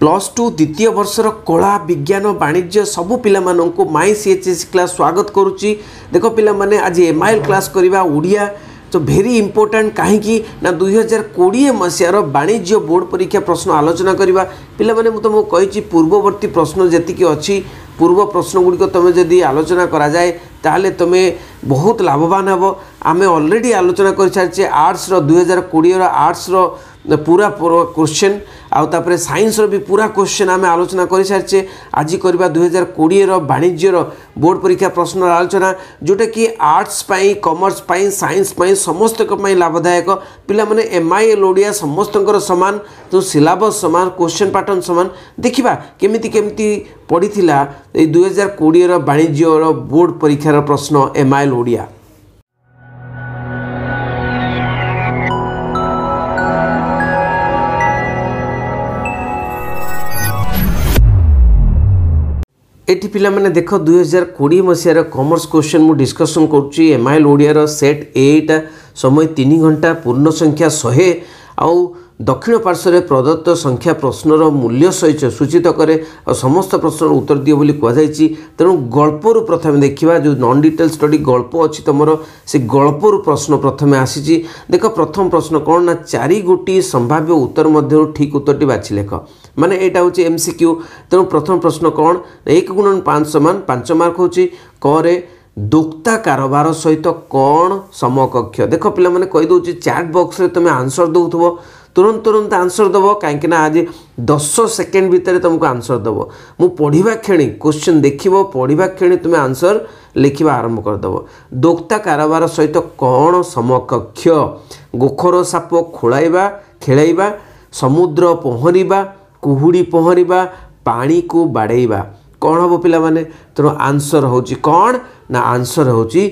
plus two ଦ୍ୱିତୀୟ ବର୍ଷର କଳା ବିଜ୍ଞାନ ବାଣିଜ୍ୟ ସବୁ ପିଲାମାନଙ୍କୁ my C H S class ସ୍ୱାଗତ କରୁଛି ଦେଖ ପିଲାମାନେ ଆଜି ଏମ୍ ଆଇ ଏଲ୍ କ୍ଲାସ୍ କରିବା ଓଡ଼ିଆ ତ ଭେରି ଇମ୍ପୋର୍ଟାଣ୍ଟ କାହିଁକି ନା ଦୁଇହଜାର କୋଡ଼ିଏ ମସିହାର ବାଣିଜ୍ୟ ବୋର୍ଡ଼ ପରୀକ୍ଷା ପ୍ରଶ୍ନ ଆଲୋଚନା କରିବା ପିଲାମାନେ ମୁଁ ତୁମକୁ କହିଛି ପୂର୍ବବର୍ତ୍ତୀ ପ୍ରଶ୍ନ ଯେତିକି ଅଛି ପୂର୍ବ ପ୍ରଶ୍ନଗୁଡ଼ିକ ତୁମେ ଯଦି ଆଲୋଚନା କରାଯାଏ ତାହେଲେ ତୁମେ ବହୁତ ଲାଭବାନ ହେବ ଆମେ ଅଲରେଡ଼ି ଆଲୋଚନା କରିସାରିଛେ ଆର୍ଟ୍ସର ଦୁଇହଜାର କୋଡ଼ିଏର ଆର୍ଟ୍ସର ପୁରା କୋଶ୍ଚେନ୍ ଆଉ ତାପରେ ସାଇନ୍ସର ବି ପୁରା କୋଶ୍ଚିନ୍ ଆମେ ଆଲୋଚନା କରିସାରିଛେ ଆଜି କରିବା ଦୁଇହଜାର କୋଡ଼ିଏର ବାଣିଜ୍ୟର ବୋର୍ଡ଼ ପରୀକ୍ଷା ପ୍ରଶ୍ନର ଆଲୋଚନା ଯେଉଁଟାକି ଆର୍ଟ୍ସ ପାଇଁ କମର୍ସ ପାଇଁ ସାଇନ୍ସ ପାଇଁ ସମସ୍ତଙ୍କ ପାଇଁ ଲାଭଦାୟକ ପିଲାମାନେ ଏମ୍ ଆଇ ଏଲ୍ ଓଡ଼ିଆ ସମସ୍ତଙ୍କର ସମାନ ଯେଉଁ ସିଲାବସ୍ ସମାନ କୋଶ୍ଚିନ୍ ପାଟର୍ନ ସମାନ ଦେଖିବା କେମିତି କେମିତି ପଡ଼ିଥିଲା ଏଇ ଦୁଇହଜାର କୋଡ଼ିଏର ବାଣିଜ୍ୟର ବୋର୍ଡ଼ ପରୀକ୍ଷାର ପ୍ରଶ୍ନ ଏମ୍ ଆଇ ଏଲ୍ ଓଡ଼ିଆ ଏଠି ପିଲାମାନେ ଦେଖ ଦୁଇହଜାର କୋଡ଼ିଏ ମସିହାର କମର୍ସ କ୍ୱେଶ୍ଚନ୍ ମୁଁ ଡିସ୍କସନ୍ କରୁଛି ଏମ୍ଆଇଏଲ୍ ଓଡ଼ିଆର ସେଟ୍ ଏଇଟା ସମୟ ତିନି ଘଣ୍ଟା ପୂର୍ଣ୍ଣ ସଂଖ୍ୟା ଶହେ ଆଉ ଦକ୍ଷିଣ ପାର୍ଶ୍ୱରେ ପ୍ରଦତ୍ତ ସଂଖ୍ୟା ପ୍ରଶ୍ନର ମୂଲ୍ୟ ସହିତ ସୂଚିତ କରେ ଆଉ ସମସ୍ତ ପ୍ରଶ୍ନର ଉତ୍ତର ଦିଏ ବୋଲି କୁହାଯାଇଛି ତେଣୁ ଗଳ୍ପରୁ ପ୍ରଥମେ ଦେଖିବା ଯେଉଁ ନନ୍ ଡିଟେଲ୍ ଷ୍ଟଡି ଗଳ୍ପ ଅଛି ତୁମର ସେ ଗଳ୍ପରୁ ପ୍ରଶ୍ନ ପ୍ରଥମେ ଆସିଛି ଦେଖ ପ୍ରଥମ ପ୍ରଶ୍ନ କ'ଣ ନା ଚାରି ଗୋଟି ସମ୍ଭାବ୍ୟ ଉତ୍ତର ମଧ୍ୟରୁ ଠିକ୍ ଉତ୍ତରଟି ବାଛି ଲେଖ ମାନେ ଏଇଟା ହେଉଛି ଏମ୍ ସି କ୍ୟୁ ତେଣୁ ପ୍ରଥମ ପ୍ରଶ୍ନ କ'ଣ ଏକ ଗୁଣନ ପାଞ୍ଚ ସମାନ ପାଞ୍ଚ ମାର୍କ ହେଉଛି କରେ ଦୁକ୍ତା କାରବାର ସହିତ କ'ଣ ସମକକ୍ଷ ଦେଖ ପିଲାମାନେ କହିଦେଉଛି ଚାଟ୍ ବକ୍ସରେ ତୁମେ ଆନ୍ସର୍ ଦେଉଥିବ ତୁରନ୍ତ ତୁରନ୍ତ ଆନ୍ସର୍ ଦେବ କାହିଁକିନା ଆଜି ଦଶ ସେକେଣ୍ଡ ଭିତରେ ତୁମକୁ ଆନ୍ସର୍ ଦେବ ମୁଁ ପଢ଼ିବା କ୍ଷଣି କୋଶ୍ଚିନ୍ ଦେଖିବ ପଢ଼ିବା କ୍ଷଣି ତୁମେ ଆନ୍ସର୍ ଲେଖିବା ଆରମ୍ଭ କରିଦେବ ଦୋକ୍ତା କାରବାର ସହିତ କ'ଣ ସମକକ୍ଷ ଗୋଖର ସାପ ଖୋଳାଇବା ଖେଳାଇବା ସମୁଦ୍ର ପହଁରିବା କୁହୁଡ଼ି ପହଁରିବା ପାଣିକୁ ବାଡ଼େଇବା କ'ଣ ହେବ ପିଲାମାନେ ତେଣୁ ଆନ୍ସର୍ ହେଉଛି କ'ଣ ନା ଆନ୍ସର୍ ହେଉଛି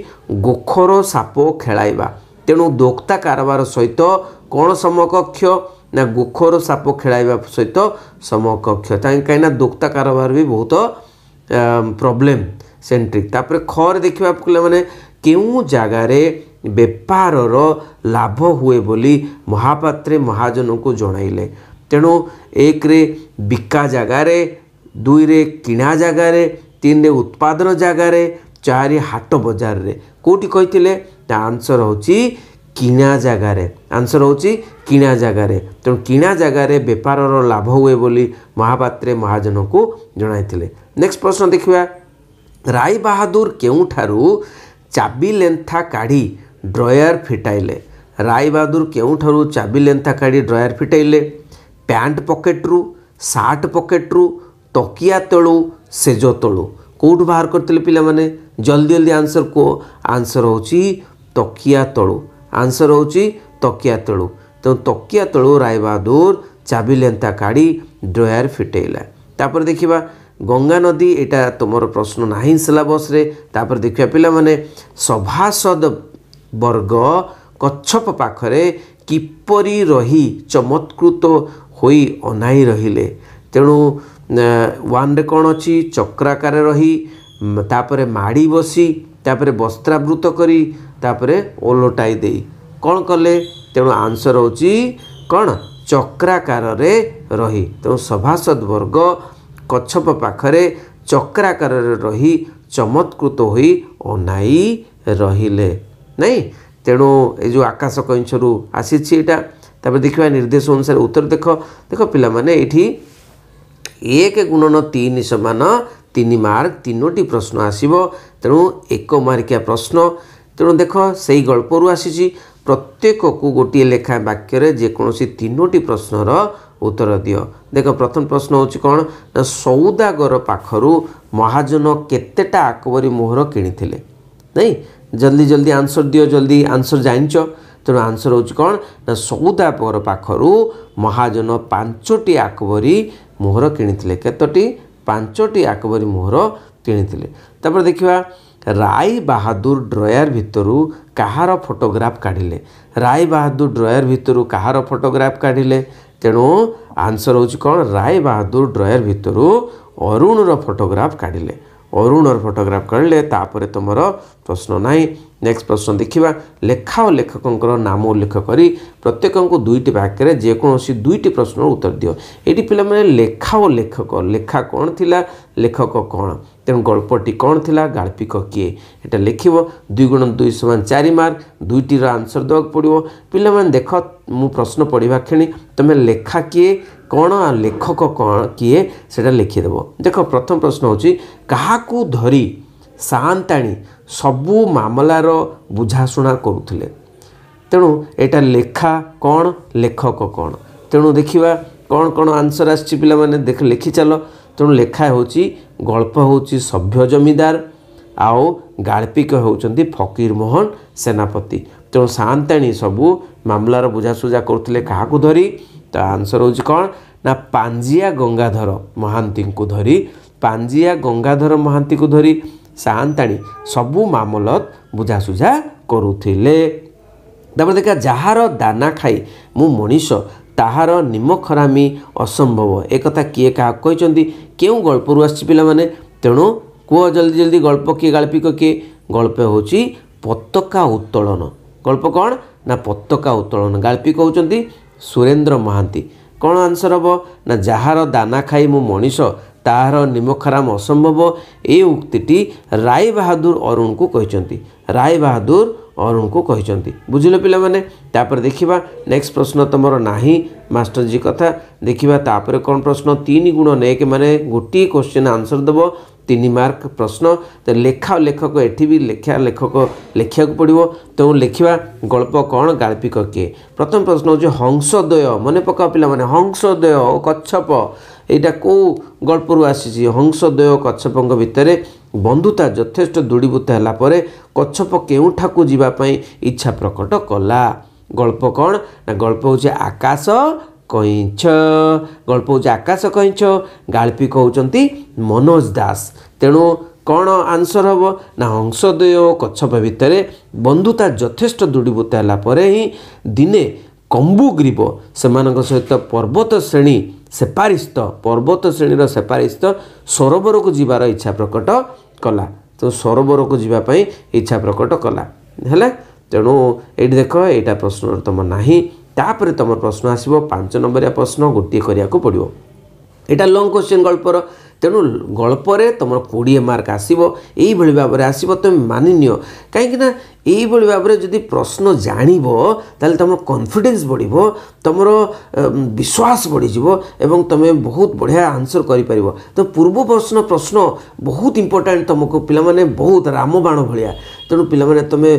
ଗୋଖର ସାପ ଖେଳାଇବା ତେଣୁ ଦୋକ୍ତା କାରବାର ସହିତ କ'ଣ ସମକକ୍ଷ ନା ଗୋଖର ସାପ ଖେଳାଇବା ସହିତ ସମକକ୍ଷ କାହିଁକିନା ଦୋକ୍ତା କାରବାର ବି ବହୁତ ପ୍ରୋବ୍ଲେମ୍ ସେଣ୍ଟ୍ରିକ୍ ତାପରେ ଖରେ ଦେଖିବା ପିଲାମାନେ କେଉଁ ଜାଗାରେ ବେପାରର ଲାଭ ହୁଏ ବୋଲି ମହାପାତ୍ରେ ମହାଜନଙ୍କୁ ଜଣାଇଲେ ତେଣୁ ଏକରେ ବିକା ଜାଗାରେ ଦୁଇରେ କିଣା ଜାଗାରେ ତିନିରେ ଉତ୍ପାଦନ ଜାଗାରେ ଚାରି ହାଟ ବଜାରରେ କେଉଁଠି କହିଥିଲେ ତା ଆନ୍ସର୍ ହେଉଛି କିଣା ଜାଗାରେ ଆନ୍ସର୍ ହେଉଛି କିଣା ଜାଗାରେ ତେଣୁ କିଣା ଜାଗାରେ ବେପାରର ଲାଭ ହୁଏ ବୋଲି ମହାପାତ୍ରେ ମହାଜନକୁ ଜଣାଇଥିଲେ ନେକ୍ସଟ ପ୍ରଶ୍ନ ଦେଖିବା ରାଇ ବାହାଦୁର କେଉଁଠାରୁ ଚାବି ଲେନ୍ଥା କାଢ଼ି ଡ୍ରୟାର ଫିଟାଇଲେ ରାଇ ବାହାଦୁର କେଉଁଠାରୁ ଚାବି ଲେନ୍ଥା କାଢ଼ି ଡ୍ରୟାର ଫିଟାଇଲେ ପ୍ୟାଣ୍ଟ ପକେଟରୁ ସାର୍ଟ ପକେଟରୁ ତକିଆ ତଳୁ ସେଜ ତଳୁ କେଉଁଠୁ ବାହାର କରିଥିଲେ ପିଲାମାନେ ଜଲ୍ଦି ଜଲ୍ଦି ଆନ୍ସର କୁହ ଆନ୍ସର୍ ହେଉଛି ତକିଆ ତଳୁ ଆନ୍ସର୍ ହେଉଛି ତକିଆ ତଳୁ ତେଣୁ ତକିଆ ତଳୁ ରାୟବାହାଦୁର ଚାବି ଲେନ୍ଥା କାଢ଼ି ଡ୍ରୟାର ଫିଟେଇଲା ତାପରେ ଦେଖିବା ଗଙ୍ଗା ନଦୀ ଏଇଟା ତୁମର ପ୍ରଶ୍ନ ନାହିଁ ସିଲାବସ୍ରେ ତାପରେ ଦେଖିବା ପିଲାମାନେ ସଭାସଦ ବର୍ଗ କଚ୍ଛପ ପାଖରେ କିପରି ରହି ଚମତ୍କୃତ ହୋଇ ଅନାଇ ରହିଲେ ତେଣୁ ୱାନ୍ରେ କ'ଣ ଅଛି ଚକ୍ରାକାରରେ ରହି ତାପରେ ମାଡ଼ି ବସି ତାପରେ ବସ୍ତ୍ରାବୃତ କରି ତାପରେ ଓଲଟାଇ ଦେଇ କ'ଣ କଲେ ତେଣୁ ଆନ୍ସର ହେଉଛି କ'ଣ ଚକ୍ରାକାରରେ ରହି ତେଣୁ ସଭାସଦ ବର୍ଗ କଚ୍ଛପ ପାଖରେ ଚକ୍ରାକାରରେ ରହି ଚମତ୍କୃତ ହୋଇ ଅନାଇ ରହିଲେ ନାଇଁ ତେଣୁ ଏ ଯେଉଁ ଆକାଶ କଇଁଛରୁ ଆସିଛି ଏଇଟା ତାପରେ ଦେଖିବା ନିର୍ଦ୍ଦେଶ ଅନୁସାରେ ଉତ୍ତର ଦେଖ ଦେଖ ପିଲାମାନେ ଏଠି ଏକ ଗୁଣନ ତିନି ସମାନ ତିନି ମାର୍କ ତିନୋଟି ପ୍ରଶ୍ନ ଆସିବ ତେଣୁ ଏକ ମାର୍କିଆ ପ୍ରଶ୍ନ ତେଣୁ ଦେଖ ସେଇ ଗଳ୍ପରୁ ଆସିଛି ପ୍ରତ୍ୟେକକୁ ଗୋଟିଏ ଲେଖାଏଁ ବାକ୍ୟରେ ଯେକୌଣସି ତିନୋଟି ପ୍ରଶ୍ନର ଉତ୍ତର ଦିଅ ଦେଖ ପ୍ରଥମ ପ୍ରଶ୍ନ ହେଉଛି କ'ଣ ନା ସୌଦାଗର ପାଖରୁ ମହାଜନ କେତେଟା ଆକବରୀ ମୋହର କିଣିଥିଲେ ନାଇଁ ଜଲ୍ଦି ଜଲ୍ଦି ଆନ୍ସର୍ ଦିଅ ଜଲ୍ଦି ଆନ୍ସର୍ ଜାଣିଛ ତେଣୁ ଆନ୍ସର ହେଉଛି କ'ଣ ନା ସୌଦାପର ପାଖରୁ ମହାଜନ ପାଞ୍ଚଟି ଆକବରୀ ମୋହର କିଣିଥିଲେ କେତୋଟି ପାଞ୍ଚଟି ଆକବରୀ ମୋହର କିଣିଥିଲେ ତାପରେ ଦେଖିବା ରାଇ ବାହାଦୁର ଡ୍ରୟର ଭିତରୁ କାହାର ଫଟୋଗ୍ରାଫ କାଢ଼ିଲେ ରାଇ ବାହାଦୁର ଡ୍ରୟର ଭିତରୁ କାହାର ଫଟୋଗ୍ରାଫ କାଢ଼ିଲେ ତେଣୁ ଆନ୍ସର ହେଉଛି କ'ଣ ରାଇ ବାହାଦୁର ଡ୍ରୟର ଭିତରୁ ଅରୁଣର ଫଟୋଗ୍ରାଫ କାଢ଼ିଲେ ଅରୁଣର ଫଟୋଗ୍ରାଫ କାଢ଼ିଲେ ତାପରେ ତୁମର ପ୍ରଶ୍ନ ନାହିଁ ନେକ୍ସଟ ପ୍ରଶ୍ନ ଦେଖିବା ଲେଖା ଓ ଲେଖକଙ୍କର ନାମ ଉଲ୍ଲେଖ କରି ପ୍ରତ୍ୟେକଙ୍କୁ ଦୁଇଟି ବାକ୍ୟରେ ଯେକୌଣସି ଦୁଇଟି ପ୍ରଶ୍ନର ଉତ୍ତର ଦିଅ ଏଇଠି ପିଲାମାନେ ଲେଖା ଓ ଲେଖକ ଲେଖା କ'ଣ ଥିଲା ଲେଖକ କ'ଣ ତେଣୁ ଗଳ୍ପଟି କ'ଣ ଥିଲା ଗାଳ୍ପିକ କିଏ ଏଇଟା ଲେଖିବ ଦୁଇ ଗୁଣ ଦୁଇ ସମାନ ଚାରି ମାର୍କ ଦୁଇଟିର ଆନ୍ସର୍ ଦେବାକୁ ପଡ଼ିବ ପିଲାମାନେ ଦେଖ ମୁଁ ପ୍ରଶ୍ନ ପଢ଼ିବା କ୍ଷଣି ତୁମେ ଲେଖା କିଏ କ'ଣ ଆଉ ଲେଖକ କ'ଣ କିଏ ସେଇଟା ଲେଖିଦେବ ଦେଖ ପ୍ରଥମ ପ୍ରଶ୍ନ ହେଉଛି କାହାକୁ ଧରି ସାଆନ୍ତାଣୀ ସବୁ ମାମଲାର ବୁଝାଶୁଣା କରୁଥିଲେ ତେଣୁ ଏଇଟା ଲେଖା କ'ଣ ଲେଖକ କ'ଣ ତେଣୁ ଦେଖିବା କ'ଣ କ'ଣ ଆନ୍ସର୍ ଆସିଛି ପିଲାମାନେ ଦେଖ ଲେଖି ଚାଲ ତେଣୁ ଲେଖା ହେଉଛି ଗଳ୍ପ ହେଉଛି ସଭ୍ୟ ଜମିଦାର ଆଉ ଗାଳ୍ପିକ ହେଉଛନ୍ତି ଫକୀରମୋହନ ସେନାପତି ତେଣୁ ସାଆନ୍ତାଣୀ ସବୁ ମାମଲାର ବୁଝାସୁଝା କରୁଥିଲେ କାହାକୁ ଧରି ତ ଆନ୍ସର୍ ହେଉଛି କ'ଣ ନା ପାଞ୍ଜିଆ ଗଙ୍ଗାଧର ମହାନ୍ତିଙ୍କୁ ଧରି ପାଞ୍ଜିଆ ଗଙ୍ଗାଧର ମହାନ୍ତିଙ୍କୁ ଧରି ସାଆନ୍ତାଣୀ ସବୁ ମାମଲତ ବୁଝାସୁଝା କରୁଥିଲେ ତାପରେ ଦେଖା ଯାହାର ଦାନା ଖାଇ ମୁଁ ମଣିଷ ତାହାର ନିମଖରାମି ଅସମ୍ଭବ ଏକଥା କିଏ କାହାକୁ କହିଛନ୍ତି କେଉଁ ଗଳ୍ପରୁ ଆସିଛି ପିଲାମାନେ ତେଣୁ କୁହ ଜଲ୍ଦି ଜଲ୍ଦି ଗଳ୍ପ କିଏ ଗାଳ୍ପିକ କିଏ ଗଳ୍ପ ହେଉଛି ପତକା ଉତ୍ତୋଳନ ଗଳ୍ପ କ'ଣ ନା ପତକା ଉତ୍ତୋଳନ ଗାଳ୍ପିକ ହେଉଛନ୍ତି ସୁରେନ୍ଦ୍ର ମହାନ୍ତି କ'ଣ ଆନ୍ସର ହେବ ନା ଯାହାର ଦାନା ଖାଇ ମୁଁ ମଣିଷ ତାହାର ନିମଖରାମ ଅସମ୍ଭବ ଏ ଉକ୍ତିଟି ରାୟ ବାହାଦୁର ଅରୁଣଙ୍କୁ କହିଛନ୍ତି ରାୟ ବାହାଦୁର ଅରୁଣଙ୍କୁ କହିଛନ୍ତି ବୁଝିଲ ପିଲାମାନେ ତାପରେ ଦେଖିବା ନେକ୍ସଟ ପ୍ରଶ୍ନ ତୁମର ନାହିଁ ମାଷ୍ଟରଜୀ କଥା ଦେଖିବା ତାପରେ କ'ଣ ପ୍ରଶ୍ନ ତିନି ଗୁଣ ନେକ ମାନେ ଗୋଟିଏ କୋଶ୍ଚିନ୍ ଆନ୍ସର ଦେବ ତିନି ମାର୍କ ପ୍ରଶ୍ନ ତ ଲେଖା ଲେଖକ ଏଠି ବି ଲେଖା ଲେଖକ ଲେଖିବାକୁ ପଡ଼ିବ ତେଣୁ ଲେଖିବା ଗଳ୍ପ କ'ଣ ଗାଳ୍ପିକ କିଏ ପ୍ରଥମ ପ୍ରଶ୍ନ ହେଉଛି ହଂସଦ୍ୱୟ ମନେ ପକାଅ ପିଲାମାନେ ହଂସଦ୍ୱୟ ଓ କଚ୍ଛପ ଏଇଟା କେଉଁ ଗଳ୍ପରୁ ଆସିଛି ହଂସଦ୍ୱୟ କଚ୍ଛପଙ୍କ ଭିତରେ ବନ୍ଧୁତା ଯଥେଷ୍ଟ ଦୂଢ଼ୀଭୂତ ହେଲା ପରେ କଚ୍ଛପ କେଉଁଠାକୁ ଯିବା ପାଇଁ ଇଚ୍ଛା ପ୍ରକଟ କଲା ଗଳ୍ପ କ'ଣ ନା ଗଳ୍ପ ହେଉଛି ଆକାଶ କଇଁଛ ଗଳ୍ପ ହେଉଛି ଆକାଶ କଇଁଛ ଗାଳ୍ପି କହୁଛନ୍ତି ମନୋଜ ଦାସ ତେଣୁ କ'ଣ ଆନ୍ସର ହେବ ନା ହଂସଦ୍ୱୟ ଓ କଚ୍ଛପ ଭିତରେ ବନ୍ଧୁତା ଯଥେଷ୍ଟ ଦୂଢ଼ୀଭୂତ ହେଲା ପରେ ହିଁ ଦିନେ କମ୍ବୁ ଗ୍ରୀବ ସେମାନଙ୍କ ସହିତ ପର୍ବତ ଶ୍ରେଣୀ ସେପାରିସ୍ତ ପର୍ବତ ଶ୍ରେଣୀର ସେପାରିସ୍ତ ସରୋବରକୁ ଯିବାର ଇଚ୍ଛା ପ୍ରକଟ କଲା ତ ସରୋବରକୁ ଯିବା ପାଇଁ ଇଚ୍ଛା ପ୍ରକଟ କଲା ହେଲା ତେଣୁ ଏଇଠି ଦେଖ ଏଇଟା ପ୍ରଶ୍ନର ତୁମ ନାହିଁ ତାପରେ ତୁମର ପ୍ରଶ୍ନ ଆସିବ ପାଞ୍ଚ ନମ୍ବରିଆ ପ୍ରଶ୍ନ ଗୋଟିଏ କରିବାକୁ ପଡ଼ିବ ଏଇଟା ଲଙ୍ଗ୍ କୋଶ୍ଚିନ୍ ଗଳ୍ପର ତେଣୁ ଗଳ୍ପରେ ତୁମର କୋଡ଼ିଏ ମାର୍କ ଆସିବ ଏଇଭଳି ଭାବରେ ଆସିବ ତୁମେ ମାନିନିଅ କାହିଁକିନା ଏଇଭଳି ଭାବରେ ଯଦି ପ୍ରଶ୍ନ ଜାଣିବ ତାହେଲେ ତୁମର କନଫିଡେନ୍ସ ବଢ଼ିବ ତୁମର ବିଶ୍ୱାସ ବଢ଼ିଯିବ ଏବଂ ତୁମେ ବହୁତ ବଢ଼ିଆ ଆନ୍ସର କରିପାରିବ ତ ପୂର୍ବ ପ୍ରଶ୍ନ ପ୍ରଶ୍ନ ବହୁତ ଇମ୍ପୋର୍ଟାଣ୍ଟ ତୁମକୁ ପିଲାମାନେ ବହୁତ ରାମବାଣ ଭଳିଆ ତେଣୁ ପିଲାମାନେ ତୁମେ